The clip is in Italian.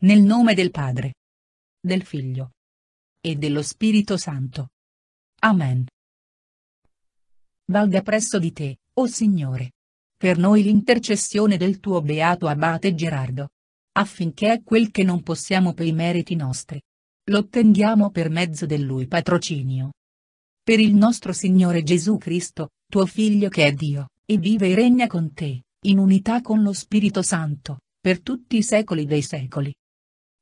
Nel nome del Padre. Del Figlio. E dello Spirito Santo. Amen. Valga presso di te, o oh Signore. Per noi l'intercessione del tuo beato abate Gerardo. Affinché è quel che non possiamo per i meriti nostri. L'ottendiamo per mezzo del lui patrocinio. Per il nostro Signore Gesù Cristo, tuo Figlio che è Dio, e vive e regna con te, in unità con lo Spirito Santo, per tutti i secoli dei secoli.